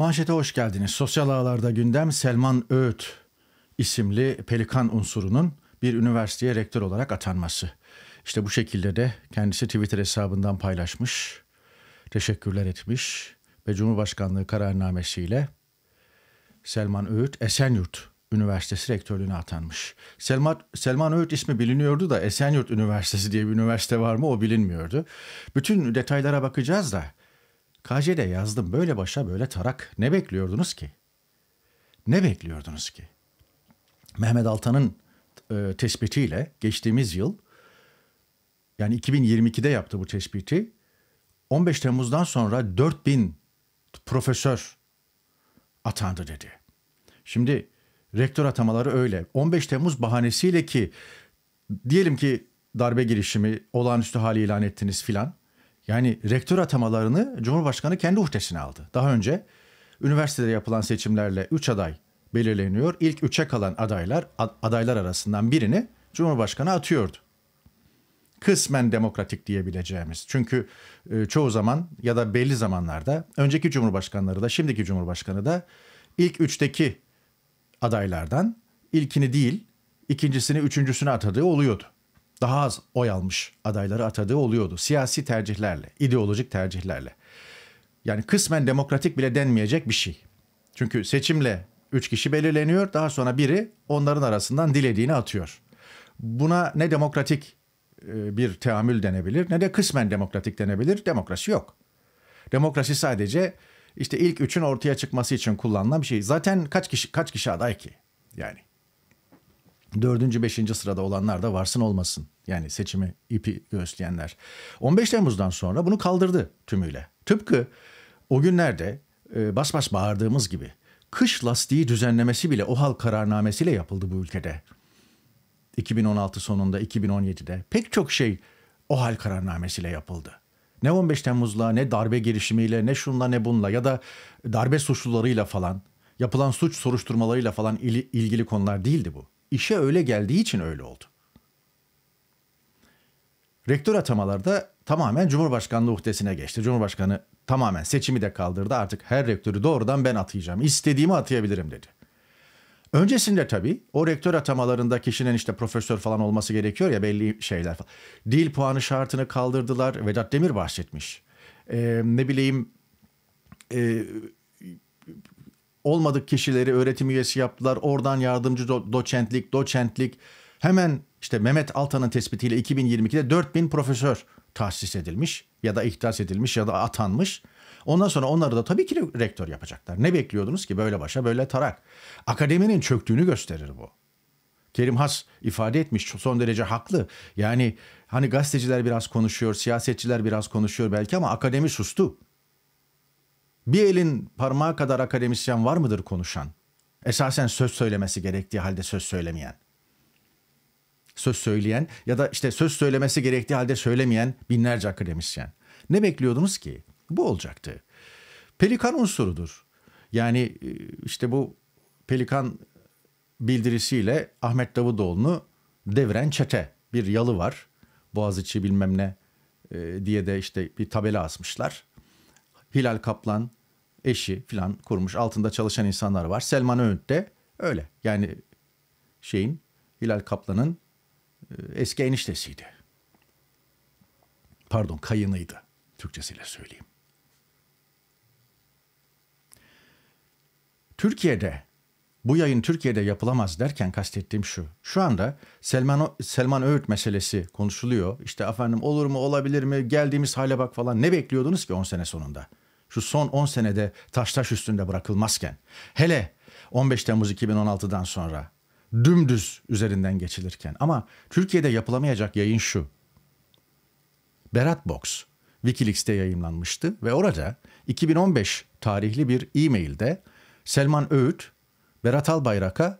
Manşete hoş geldiniz. Sosyal ağlarda gündem Selman Öğüt isimli pelikan unsurunun bir üniversiteye rektör olarak atanması. İşte bu şekilde de kendisi Twitter hesabından paylaşmış, teşekkürler etmiş ve Cumhurbaşkanlığı kararnamesiyle Selman Öğüt Esenyurt Üniversitesi rektörlüğüne atanmış. Selman, Selman Öğüt ismi biliniyordu da Esenyurt Üniversitesi diye bir üniversite var mı o bilinmiyordu. Bütün detaylara bakacağız da KJ'de yazdım böyle başa böyle tarak. Ne bekliyordunuz ki? Ne bekliyordunuz ki? Mehmet Altan'ın e, tespitiyle geçtiğimiz yıl yani 2022'de yaptı bu tespiti. 15 Temmuz'dan sonra 4000 profesör atandı dedi. Şimdi rektör atamaları öyle. 15 Temmuz bahanesiyle ki diyelim ki darbe girişimi olağanüstü hali ilan ettiniz filan. Yani rektör atamalarını Cumhurbaşkanı kendi uhdesine aldı. Daha önce üniversitede yapılan seçimlerle 3 aday belirleniyor. İlk 3'e kalan adaylar adaylar arasından birini Cumhurbaşkanı atıyordu. Kısmen demokratik diyebileceğimiz. Çünkü e, çoğu zaman ya da belli zamanlarda önceki cumhurbaşkanları da şimdiki cumhurbaşkanı da ilk üçteki adaylardan ilkini değil ikincisini üçüncüsünü atadığı oluyordu daha az oy almış adayları atadığı oluyordu. Siyasi tercihlerle, ideolojik tercihlerle. Yani kısmen demokratik bile denmeyecek bir şey. Çünkü seçimle üç kişi belirleniyor. Daha sonra biri onların arasından dilediğini atıyor. Buna ne demokratik e, bir teamül denebilir ne de kısmen demokratik denebilir. Demokrasi yok. Demokrasi sadece işte ilk üçün ortaya çıkması için kullanılan bir şey. Zaten kaç kişi kaç kişi aday ki? Yani Dördüncü, beşinci sırada olanlar da varsın olmasın. Yani seçimi ipi göğüsleyenler. 15 Temmuz'dan sonra bunu kaldırdı tümüyle. Tıpkı o günlerde e, bas bas bağırdığımız gibi kış lastiği düzenlemesi bile o hal kararnamesiyle yapıldı bu ülkede. 2016 sonunda 2017'de pek çok şey o hal kararnamesiyle yapıldı. Ne 15 Temmuz'la ne darbe girişimiyle ne şunla ne bunla ya da darbe suçlularıyla falan yapılan suç soruşturmalarıyla falan ilgili konular değildi bu işe öyle geldiği için öyle oldu. Rektör atamalarda tamamen Cumhurbaşkanlığı uhdesine geçti. Cumhurbaşkanı tamamen seçimi de kaldırdı. Artık her rektörü doğrudan ben atayacağım. İstediğimi atayabilirim dedi. Öncesinde tabii o rektör atamalarında kişinin işte profesör falan olması gerekiyor ya belli şeyler falan. Dil puanı şartını kaldırdılar. Vedat Demir bahsetmiş. Ee, ne bileyim e, olmadık kişileri öğretim üyesi yaptılar. Oradan yardımcı do- doçentlik, doçentlik. Hemen işte Mehmet Altan'ın tespitiyle 2022'de 4000 profesör tahsis edilmiş ya da ihtisas edilmiş ya da atanmış. Ondan sonra onları da tabii ki rektör yapacaklar. Ne bekliyordunuz ki böyle başa böyle tarak? Akademinin çöktüğünü gösterir bu. Kerim Has ifade etmiş son derece haklı. Yani hani gazeteciler biraz konuşuyor, siyasetçiler biraz konuşuyor belki ama akademi sustu. Bir elin parmağı kadar akademisyen var mıdır konuşan? Esasen söz söylemesi gerektiği halde söz söylemeyen. Söz söyleyen ya da işte söz söylemesi gerektiği halde söylemeyen binlerce akademisyen. Ne bekliyordunuz ki? Bu olacaktı. Pelikan unsurudur. Yani e, işte bu pelikan bildirisiyle Ahmet Davutoğlu'nu deviren çete. Bir yalı var. Boğaziçi bilmem ne e, diye de işte bir tabela asmışlar. Hilal Kaplan, eşi filan kurmuş. Altında çalışan insanlar var. Selman Öğüt de öyle. Yani şeyin Hilal Kaplan'ın e, eski eniştesiydi. Pardon kayınıydı. Türkçesiyle söyleyeyim. Türkiye'de bu yayın Türkiye'de yapılamaz derken kastettiğim şu. Şu anda Selman, Selman Öğüt meselesi konuşuluyor. İşte efendim olur mu olabilir mi geldiğimiz hale bak falan ne bekliyordunuz ki 10 sene sonunda? şu son 10 senede taş taş üstünde bırakılmazken hele 15 Temmuz 2016'dan sonra dümdüz üzerinden geçilirken ama Türkiye'de yapılamayacak yayın şu. Berat Box Wikileaks'te yayınlanmıştı ve orada 2015 tarihli bir e-mailde Selman Öğüt Berat Albayrak'a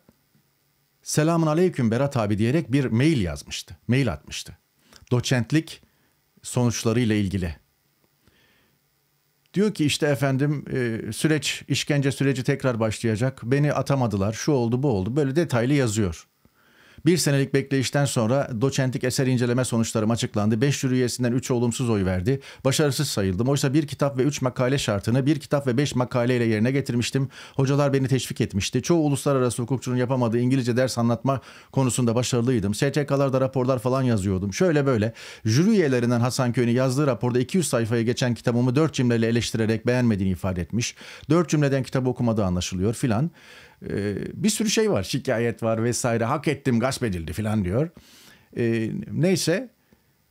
selamun aleyküm Berat abi diyerek bir mail yazmıştı. Mail atmıştı. Doçentlik sonuçlarıyla ilgili Diyor ki işte efendim e, süreç işkence süreci tekrar başlayacak. Beni atamadılar. Şu oldu bu oldu. Böyle detaylı yazıyor. Bir senelik bekleyişten sonra doçentlik eser inceleme sonuçlarım açıklandı. Beş jüri üyesinden 3 olumsuz oy verdi. Başarısız sayıldım. Oysa bir kitap ve üç makale şartını bir kitap ve beş makale ile yerine getirmiştim. Hocalar beni teşvik etmişti. Çoğu uluslararası hukukçunun yapamadığı İngilizce ders anlatma konusunda başarılıydım. STK'larda raporlar falan yazıyordum. Şöyle böyle. Jüri üyelerinden Hasan Köy'ün yazdığı raporda 200 sayfaya geçen kitabımı dört cümleyle eleştirerek beğenmediğini ifade etmiş. Dört cümleden kitabı okumadığı anlaşılıyor filan. Ee, bir sürü şey var şikayet var vesaire hak ettim gasp edildi filan diyor. Ee, neyse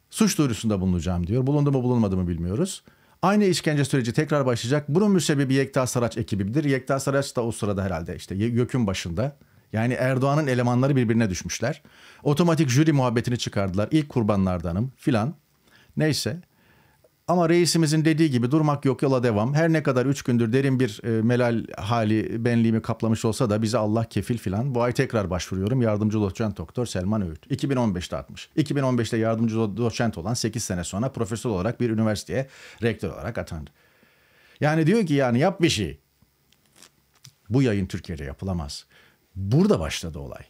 suç duyurusunda bulunacağım diyor. Bulundu mu bulunmadı mı bilmiyoruz. Aynı işkence süreci tekrar başlayacak. Bunun müsebbibi Yekta Saraç ekibidir. Yekta Saraç da o sırada herhalde işte YÖK'ün başında. Yani Erdoğan'ın elemanları birbirine düşmüşler. Otomatik jüri muhabbetini çıkardılar. İlk kurbanlardanım filan. Neyse. Ama reisimizin dediği gibi durmak yok yola devam. Her ne kadar üç gündür derin bir e, melal hali benliğimi kaplamış olsa da bize Allah kefil filan. Bu ay tekrar başvuruyorum. Yardımcı doçent doktor Selman Öğüt. 2015'te atmış. 2015'te yardımcı doçent olan 8 sene sonra profesör olarak bir üniversiteye rektör olarak atandı. Yani diyor ki yani yap bir şey. Bu yayın Türkiye'de yapılamaz. Burada başladı olay.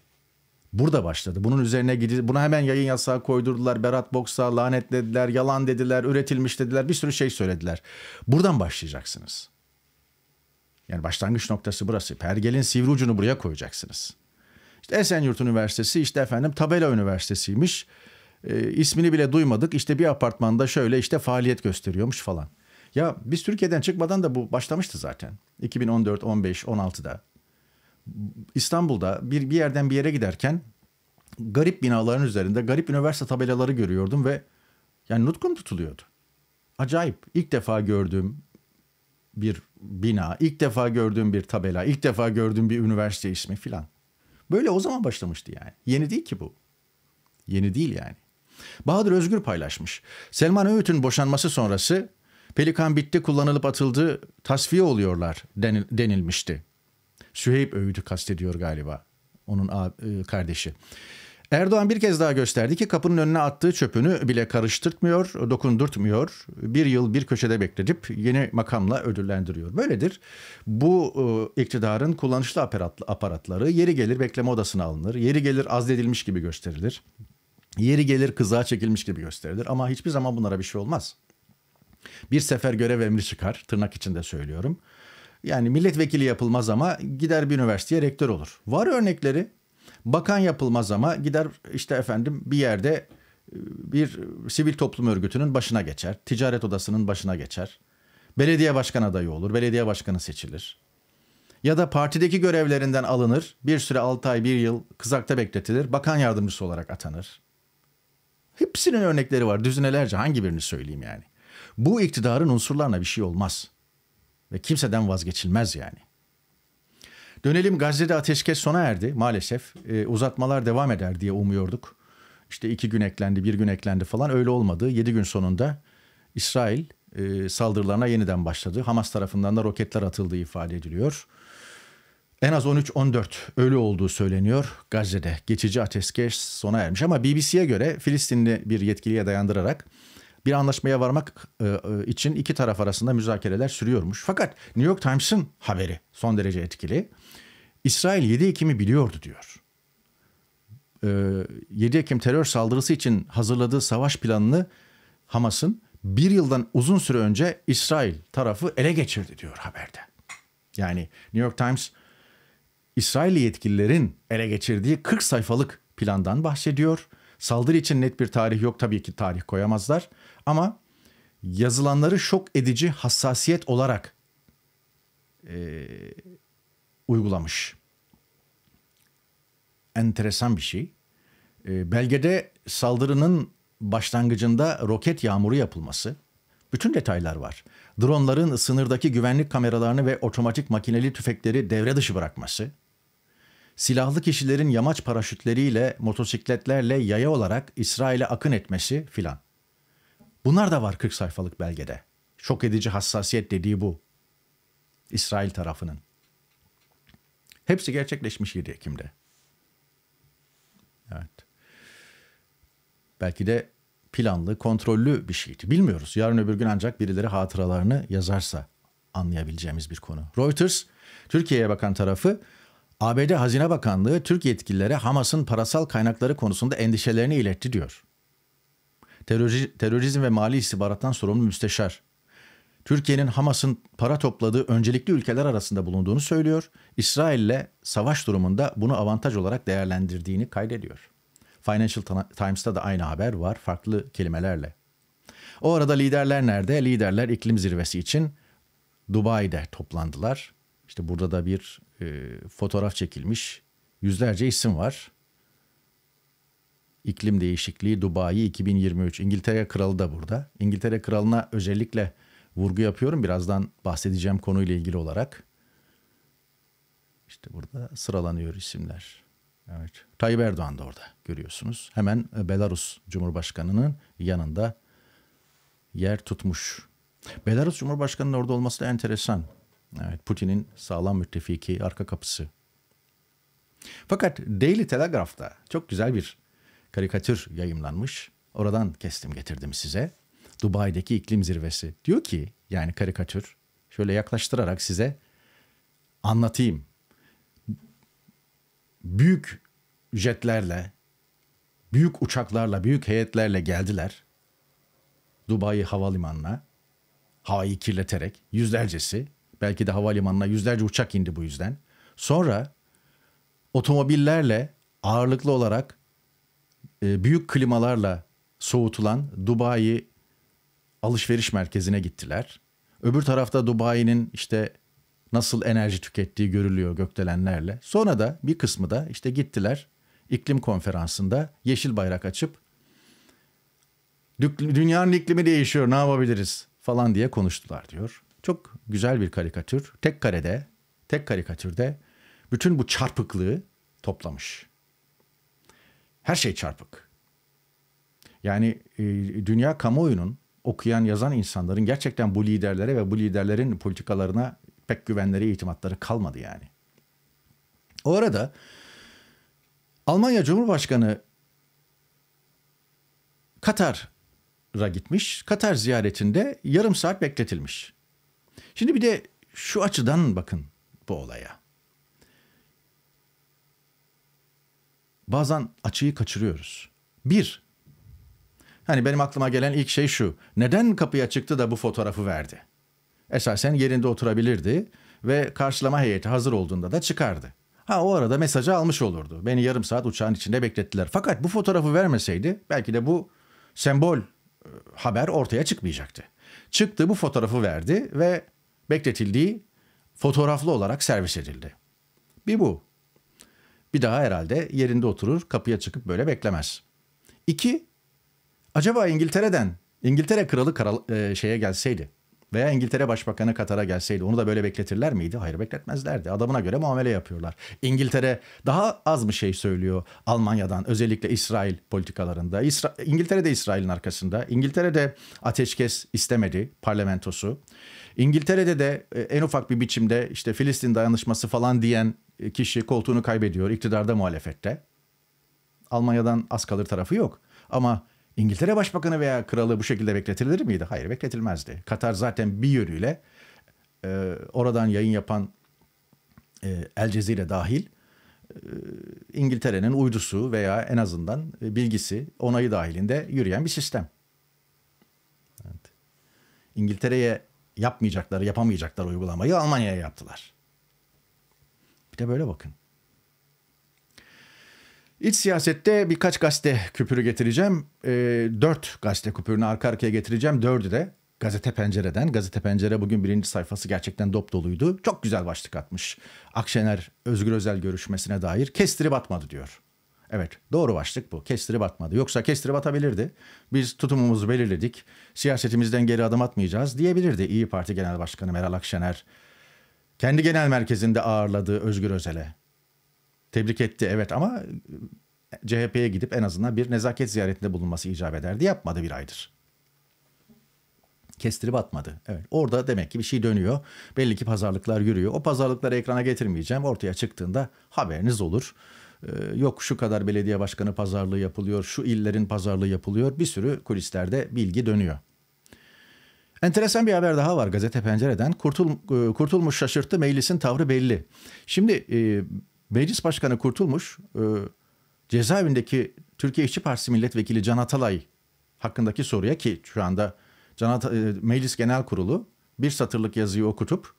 Burada başladı. Bunun üzerine gidi buna hemen yayın yasağı koydurdular. Berat Boks'a lanet dediler, yalan dediler, üretilmiş dediler. Bir sürü şey söylediler. Buradan başlayacaksınız. Yani başlangıç noktası burası. Pergelin sivri ucunu buraya koyacaksınız. İşte Esenyurt Üniversitesi işte efendim Tabela Üniversitesi'ymiş. E, ismini bile duymadık. İşte bir apartmanda şöyle işte faaliyet gösteriyormuş falan. Ya biz Türkiye'den çıkmadan da bu başlamıştı zaten. 2014, 15, 16'da. İstanbul'da bir, bir yerden bir yere giderken garip binaların üzerinde garip üniversite tabelaları görüyordum ve yani nutkum tutuluyordu. Acayip. İlk defa gördüğüm bir bina, ilk defa gördüğüm bir tabela, ilk defa gördüğüm bir üniversite ismi filan. Böyle o zaman başlamıştı yani. Yeni değil ki bu. Yeni değil yani. Bahadır Özgür paylaşmış. Selman Öğüt'ün boşanması sonrası Pelikan bitti kullanılıp atıldı tasfiye oluyorlar denilmişti. Süheyb Öğüt'ü kastediyor galiba. Onun e, kardeşi. Erdoğan bir kez daha gösterdi ki kapının önüne attığı çöpünü bile karıştırtmıyor, dokundurtmuyor. Bir yıl bir köşede bekletip yeni makamla ödüllendiriyor. Böyledir. Bu e, iktidarın kullanışlı aparatları yeri gelir bekleme odasına alınır. Yeri gelir azledilmiş gibi gösterilir. Yeri gelir kızağa çekilmiş gibi gösterilir. Ama hiçbir zaman bunlara bir şey olmaz. Bir sefer görev emri çıkar, tırnak içinde söylüyorum. Yani milletvekili yapılmaz ama gider bir üniversiteye rektör olur. Var örnekleri. Bakan yapılmaz ama gider işte efendim bir yerde e, bir sivil toplum örgütünün başına geçer. Ticaret odasının başına geçer. Belediye başkan adayı olur. Belediye başkanı seçilir. Ya da partideki görevlerinden alınır. Bir süre 6 ay 1 yıl kızakta bekletilir. Bakan yardımcısı olarak atanır. Hepsinin örnekleri var düzinelerce hangi birini söyleyeyim yani. Bu iktidarın unsurlarına bir şey olmaz ve kimseden vazgeçilmez yani. Dönelim Gazze'de ateşkes sona erdi maalesef. E, uzatmalar devam eder diye umuyorduk. İşte iki gün eklendi, bir gün eklendi falan öyle olmadı. Yedi gün sonunda İsrail e, saldırılarına yeniden başladı. Hamas tarafından da roketler atıldığı ifade ediliyor. En az 13-14 ölü olduğu söyleniyor Gazze'de. Geçici ateşkes sona ermiş ama BBC'ye göre Filistinli bir yetkiliye dayandırarak bir anlaşmaya varmak e, e, için iki taraf arasında müzakereler sürüyormuş. Fakat New York Times'ın haberi son derece etkili. İsrail 7 Ekim'i biliyordu diyor. 7 e, Ekim terör saldırısı için hazırladığı savaş planını Hamas'ın bir yıldan uzun süre önce İsrail tarafı ele geçirdi diyor haberde. Yani New York Times İsrail yetkililerin ele geçirdiği 40 sayfalık plandan bahsediyor Saldırı için net bir tarih yok tabii ki tarih koyamazlar ama yazılanları şok edici hassasiyet olarak e, uygulamış. Enteresan bir şey. E, belgede saldırının başlangıcında roket yağmuru yapılması, bütün detaylar var. Dronların sınırdaki güvenlik kameralarını ve otomatik makineli tüfekleri devre dışı bırakması, silahlı kişilerin yamaç paraşütleriyle, motosikletlerle yaya olarak İsrail'e akın etmesi filan. Bunlar da var 40 sayfalık belgede. Şok edici hassasiyet dediği bu. İsrail tarafının. Hepsi gerçekleşmiş 7 Ekim'de. Evet. Belki de planlı, kontrollü bir şeydi. Bilmiyoruz. Yarın öbür gün ancak birileri hatıralarını yazarsa anlayabileceğimiz bir konu. Reuters, Türkiye'ye bakan tarafı ABD Hazine Bakanlığı Türk yetkililere Hamas'ın parasal kaynakları konusunda endişelerini iletti diyor. Teröri, terörizm ve mali istihbarattan sorumlu müsteşar. Türkiye'nin Hamas'ın para topladığı öncelikli ülkeler arasında bulunduğunu söylüyor. İsrail'le savaş durumunda bunu avantaj olarak değerlendirdiğini kaydediyor. Financial Times'ta da aynı haber var farklı kelimelerle. O arada liderler nerede? Liderler iklim zirvesi için Dubai'de toplandılar. İşte burada da bir e, fotoğraf çekilmiş yüzlerce isim var. İklim değişikliği Dubai 2023. İngiltere Kralı da burada. İngiltere Kralı'na özellikle vurgu yapıyorum. Birazdan bahsedeceğim konuyla ilgili olarak. İşte burada sıralanıyor isimler. Evet. Tayyip Erdoğan da orada görüyorsunuz. Hemen e, Belarus Cumhurbaşkanı'nın yanında yer tutmuş. Belarus Cumhurbaşkanı'nın orada olması da enteresan. Evet, Putin'in sağlam müttefiki arka kapısı. Fakat Daily Telegraph'ta çok güzel bir karikatür yayımlanmış. Oradan kestim getirdim size. Dubai'deki iklim zirvesi. Diyor ki yani karikatür şöyle yaklaştırarak size anlatayım. Büyük jetlerle, büyük uçaklarla, büyük heyetlerle geldiler. Dubai havalimanına havayı kirleterek yüzlercesi Belki de havalimanına yüzlerce uçak indi bu yüzden. Sonra otomobillerle ağırlıklı olarak e, büyük klimalarla soğutulan Dubai alışveriş merkezine gittiler. Öbür tarafta Dubai'nin işte nasıl enerji tükettiği görülüyor gökdelenlerle. Sonra da bir kısmı da işte gittiler iklim konferansında yeşil bayrak açıp dünyanın iklimi değişiyor ne yapabiliriz falan diye konuştular diyor. Çok güzel bir karikatür. Tek karede, tek karikatürde bütün bu çarpıklığı toplamış. Her şey çarpık. Yani e, dünya kamuoyunun okuyan, yazan insanların gerçekten bu liderlere ve bu liderlerin politikalarına pek güvenleri, itimatları kalmadı yani. O arada Almanya Cumhurbaşkanı Katar'a gitmiş. Katar ziyaretinde yarım saat bekletilmiş. Şimdi bir de şu açıdan bakın bu olaya. Bazen açıyı kaçırıyoruz. Bir, hani benim aklıma gelen ilk şey şu. Neden kapıya çıktı da bu fotoğrafı verdi? Esasen yerinde oturabilirdi ve karşılama heyeti hazır olduğunda da çıkardı. Ha o arada mesajı almış olurdu. Beni yarım saat uçağın içinde beklettiler. Fakat bu fotoğrafı vermeseydi belki de bu sembol e, haber ortaya çıkmayacaktı. Çıktı bu fotoğrafı verdi ve bekletildiği fotoğraflı olarak servis edildi. Bir bu. Bir daha herhalde yerinde oturur, kapıya çıkıp böyle beklemez. İki, acaba İngiltere'den, İngiltere kralı kral, e, şeye gelseydi veya İngiltere Başbakanı Katar'a gelseydi onu da böyle bekletirler miydi? Hayır bekletmezlerdi. Adamına göre muamele yapıyorlar. İngiltere daha az mı şey söylüyor Almanya'dan özellikle İsrail politikalarında. İsra İngiltere de İsrail'in arkasında. İngiltere de ateşkes istemedi parlamentosu. İngiltere'de de e, en ufak bir biçimde işte Filistin dayanışması falan diyen e, kişi koltuğunu kaybediyor iktidarda muhalefette. Almanya'dan az kalır tarafı yok. Ama İngiltere Başbakanı veya kralı bu şekilde bekletilir miydi? Hayır bekletilmezdi. Katar zaten bir yönüyle e, oradan yayın yapan e, El Cezire dahil e, İngiltere'nin uydusu veya en azından e, bilgisi onayı dahilinde yürüyen bir sistem. Evet. İngiltere'ye yapmayacakları, yapamayacakları uygulamayı Almanya'ya yaptılar. Bir de böyle bakın. İç siyasette birkaç gazete küpürü getireceğim. E, dört gazete küpürünü arka arkaya getireceğim. Dördü de Gazete Pencere'den. Gazete Pencere bugün birinci sayfası gerçekten dop doluydu. Çok güzel başlık atmış. Akşener Özgür Özel görüşmesine dair kestiri batmadı diyor. Evet doğru başlık bu. Kestiri batmadı. Yoksa kestiri batabilirdi. Biz tutumumuzu belirledik. Siyasetimizden geri adım atmayacağız diyebilirdi İyi Parti Genel Başkanı Meral Akşener. Kendi genel merkezinde ağırladığı Özgür Özel'e. Tebrik etti evet ama e, CHP'ye gidip en azından bir nezaket ziyaretinde bulunması icap ederdi. Yapmadı bir aydır. Kestirip batmadı. Evet, orada demek ki bir şey dönüyor. Belli ki pazarlıklar yürüyor. O pazarlıkları ekrana getirmeyeceğim. Ortaya çıktığında haberiniz olur. Ee, yok şu kadar belediye başkanı pazarlığı yapılıyor, şu illerin pazarlığı yapılıyor. Bir sürü kulislerde bilgi dönüyor. Enteresan bir haber daha var gazete pencereden. Kurtul, e, Kurtulmuş şaşırttı meclisin tavrı belli. Şimdi e, meclis başkanı Kurtulmuş e, cezaevindeki Türkiye İşçi Partisi milletvekili Can Atalay hakkındaki soruya ki şu anda Can At- meclis genel kurulu bir satırlık yazıyı okutup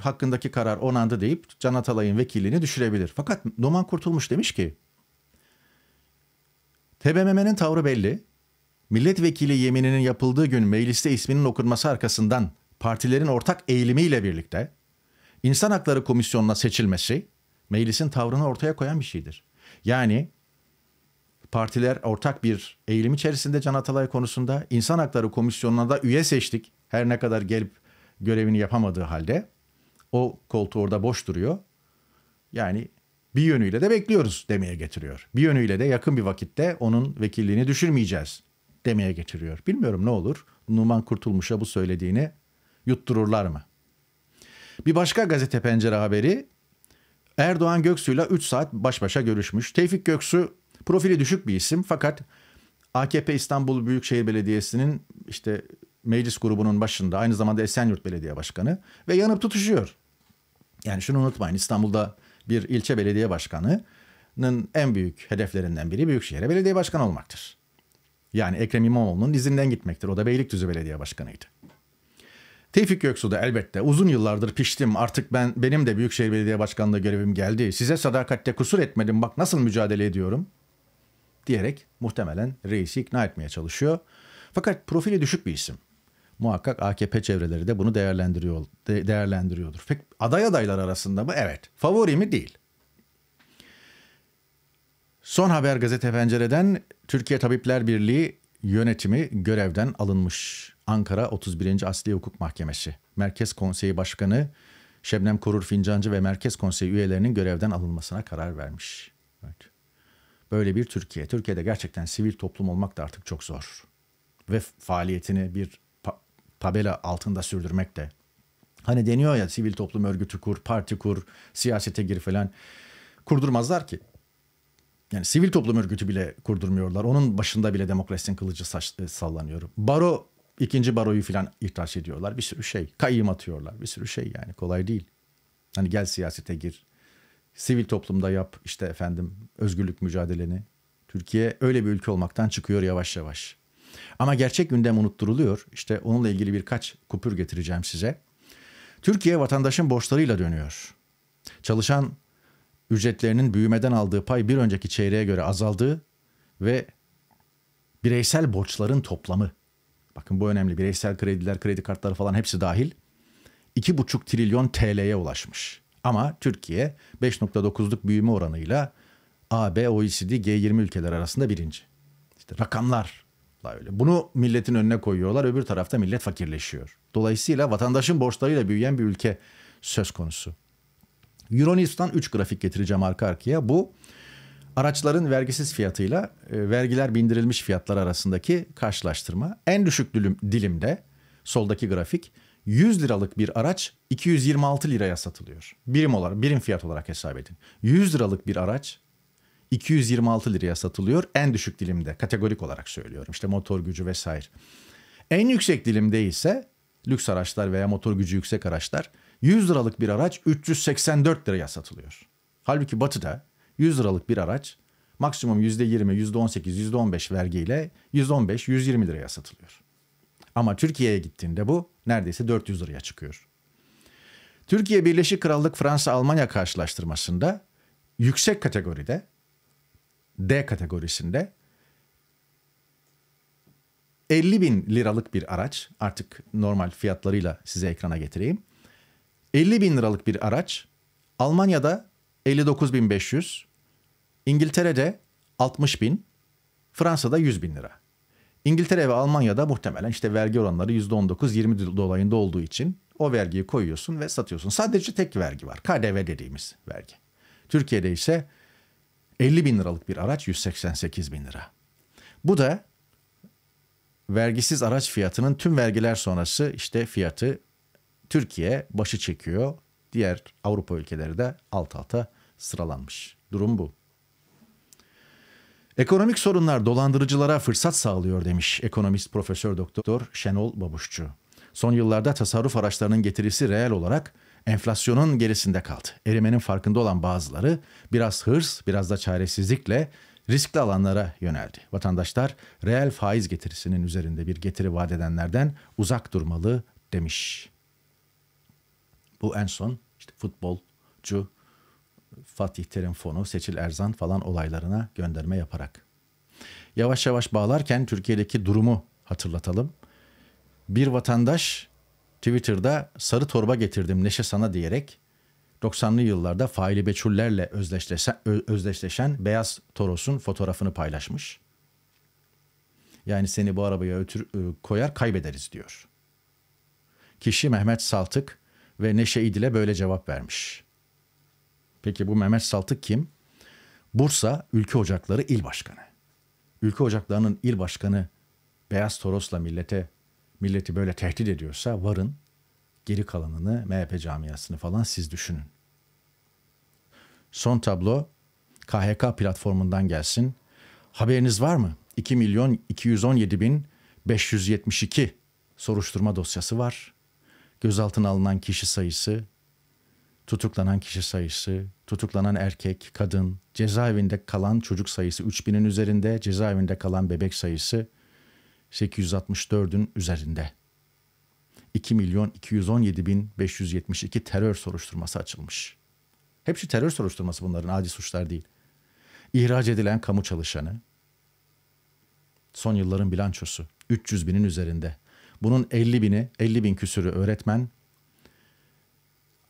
hakkındaki karar onandı deyip Can Atalay'ın vekilliğini düşürebilir. Fakat Numan Kurtulmuş demiş ki TBMM'nin tavrı belli. Milletvekili yemininin yapıldığı gün mecliste isminin okunması arkasından partilerin ortak eğilimiyle birlikte İnsan Hakları Komisyonu'na seçilmesi meclisin tavrını ortaya koyan bir şeydir. Yani partiler ortak bir eğilim içerisinde Can Atalay konusunda İnsan Hakları Komisyonu'na da üye seçtik. Her ne kadar gelip görevini yapamadığı halde o koltuğu orada boş duruyor. Yani bir yönüyle de bekliyoruz demeye getiriyor. Bir yönüyle de yakın bir vakitte onun vekilliğini düşürmeyeceğiz demeye getiriyor. Bilmiyorum ne olur Numan Kurtulmuş'a bu söylediğini yuttururlar mı? Bir başka gazete pencere haberi Erdoğan Göksu'yla 3 saat baş başa görüşmüş. Tevfik Göksu profili düşük bir isim fakat AKP İstanbul Büyükşehir Belediyesi'nin işte meclis grubunun başında aynı zamanda Esenyurt Belediye Başkanı ve yanıp tutuşuyor. Yani şunu unutmayın İstanbul'da bir ilçe belediye başkanının en büyük hedeflerinden biri Büyükşehir'e belediye başkanı olmaktır. Yani Ekrem İmamoğlu'nun izinden gitmektir. O da Beylikdüzü Belediye Başkanı'ydı. Tevfik Göksu da elbette uzun yıllardır piştim artık ben benim de Büyükşehir Belediye Başkanlığı görevim geldi. Size sadakatte kusur etmedim bak nasıl mücadele ediyorum diyerek muhtemelen reisi ikna etmeye çalışıyor. Fakat profili düşük bir isim muhakkak AKP çevreleri de bunu değerlendiriyor de, değerlendiriyordur. Peki aday adaylar arasında mı? Evet. Favori mi? Değil. Son haber gazete pencereden Türkiye Tabipler Birliği yönetimi görevden alınmış. Ankara 31. Asli Hukuk Mahkemesi. Merkez Konseyi Başkanı Şebnem Korur Fincancı ve Merkez Konseyi üyelerinin görevden alınmasına karar vermiş. Evet. Böyle bir Türkiye. Türkiye'de gerçekten sivil toplum olmak da artık çok zor. Ve faaliyetini bir tabela altında sürdürmek de. Hani deniyor ya sivil toplum örgütü kur, parti kur, siyasete gir falan. Kurdurmazlar ki. Yani sivil toplum örgütü bile kurdurmuyorlar. Onun başında bile demokrasinin kılıcı saç, e, sallanıyor. Baro ikinci baroyu filan ihraç ediyorlar. Bir sürü şey. Kayyım atıyorlar. Bir sürü şey yani kolay değil. Hani gel siyasete gir. Sivil toplumda yap işte efendim özgürlük mücadeleni. Türkiye öyle bir ülke olmaktan çıkıyor yavaş yavaş. Ama gerçek gündem unutturuluyor. İşte onunla ilgili birkaç kupür getireceğim size. Türkiye vatandaşın borçlarıyla dönüyor. Çalışan ücretlerinin büyümeden aldığı pay bir önceki çeyreğe göre azaldı ve bireysel borçların toplamı. Bakın bu önemli. Bireysel krediler, kredi kartları falan hepsi dahil. 2,5 trilyon TL'ye ulaşmış. Ama Türkiye 5.9'luk büyüme oranıyla AB, OECD, G20 ülkeler arasında birinci. İşte rakamlar Vallahi öyle. Bunu milletin önüne koyuyorlar. Öbür tarafta millet fakirleşiyor. Dolayısıyla vatandaşın borçlarıyla büyüyen bir ülke söz konusu. Euronews'tan 3 grafik getireceğim arka arkaya. Bu araçların vergisiz fiyatıyla e, vergiler bindirilmiş fiyatlar arasındaki karşılaştırma. En düşük dilim, dilimde soldaki grafik 100 liralık bir araç 226 liraya satılıyor. Birim olarak birim fiyat olarak hesap edin. 100 liralık bir araç 226 liraya satılıyor en düşük dilimde kategorik olarak söylüyorum işte motor gücü vesaire. En yüksek dilimde ise lüks araçlar veya motor gücü yüksek araçlar 100 liralık bir araç 384 liraya satılıyor. Halbuki batıda 100 liralık bir araç maksimum %20, %18, %15 vergiyle 115, 120 liraya satılıyor. Ama Türkiye'ye gittiğinde bu neredeyse 400 liraya çıkıyor. Türkiye Birleşik Krallık Fransa Almanya karşılaştırmasında yüksek kategoride D kategorisinde 50 bin liralık bir araç artık normal fiyatlarıyla size ekrana getireyim. 50 bin liralık bir araç Almanya'da 59.500, İngiltere'de 60 bin, Fransa'da 100 bin lira. İngiltere ve Almanya'da muhtemelen işte vergi oranları %19-20 dolayında olduğu için o vergiyi koyuyorsun ve satıyorsun. Sadece tek vergi var. KDV dediğimiz vergi. Türkiye'de ise 50 bin liralık bir araç 188 bin lira. Bu da vergisiz araç fiyatının tüm vergiler sonrası işte fiyatı Türkiye başı çekiyor. Diğer Avrupa ülkeleri de alt alta sıralanmış. Durum bu. Ekonomik sorunlar dolandırıcılara fırsat sağlıyor demiş ekonomist profesör doktor Şenol Babuşçu. Son yıllarda tasarruf araçlarının getirisi reel olarak enflasyonun gerisinde kaldı. Erimenin farkında olan bazıları biraz hırs, biraz da çaresizlikle riskli alanlara yöneldi. Vatandaşlar reel faiz getirisinin üzerinde bir getiri vaat edenlerden uzak durmalı demiş. Bu en son işte futbolcu Fatih Terim fonu, Seçil Erzan falan olaylarına gönderme yaparak. Yavaş yavaş bağlarken Türkiye'deki durumu hatırlatalım. Bir vatandaş Twitter'da sarı torba getirdim neşe sana diyerek 90'lı yıllarda faili beçullerle özdeşleşen, özdeşleşen beyaz Toros'un fotoğrafını paylaşmış. Yani seni bu arabaya ötür, ıı, koyar kaybederiz diyor. Kişi Mehmet Saltık ve Neşe İdil'e böyle cevap vermiş. Peki bu Mehmet Saltık kim? Bursa Ülke Ocakları İl Başkanı. Ülke Ocakları'nın il başkanı Beyaz Toros'la millete milleti böyle tehdit ediyorsa varın geri kalanını MHP camiasını falan siz düşünün. Son tablo KHK platformundan gelsin. Haberiniz var mı? 2 milyon 217 bin 572 soruşturma dosyası var. Gözaltına alınan kişi sayısı, tutuklanan kişi sayısı, tutuklanan erkek, kadın, cezaevinde kalan çocuk sayısı 3000'in üzerinde, cezaevinde kalan bebek sayısı 864'ün üzerinde. 2 milyon 217 bin 572 terör soruşturması açılmış. Hepsi terör soruşturması bunların adi suçlar değil. İhraç edilen kamu çalışanı, son yılların bilançosu 300 binin üzerinde. Bunun 50 bini, 50 bin küsürü öğretmen,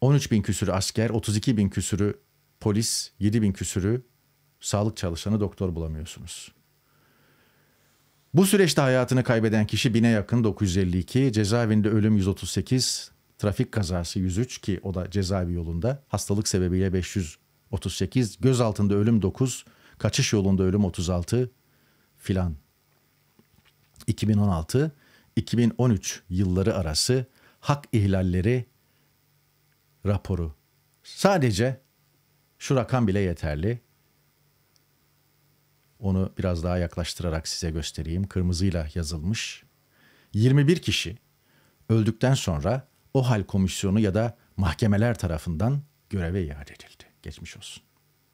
13 bin küsürü asker, 32 bin küsürü polis, 7 bin küsürü sağlık çalışanı doktor bulamıyorsunuz. Bu süreçte hayatını kaybeden kişi bine yakın 952, cezaevinde ölüm 138, trafik kazası 103 ki o da cezaevi yolunda, hastalık sebebiyle 538, gözaltında ölüm 9, kaçış yolunda ölüm 36 filan. 2016 2013 yılları arası hak ihlalleri raporu. Sadece şu rakam bile yeterli. Onu biraz daha yaklaştırarak size göstereyim. Kırmızıyla yazılmış. 21 kişi öldükten sonra OHAL komisyonu ya da mahkemeler tarafından göreve iade edildi. Geçmiş olsun.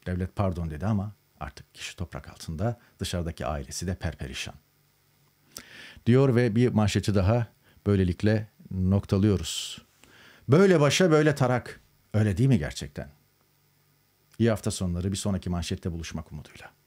Devlet pardon dedi ama artık kişi toprak altında, dışarıdaki ailesi de perperişan. Diyor ve bir manşeti daha böylelikle noktalıyoruz. Böyle başa böyle tarak. Öyle değil mi gerçekten? İyi hafta sonları bir sonraki manşette buluşmak umuduyla.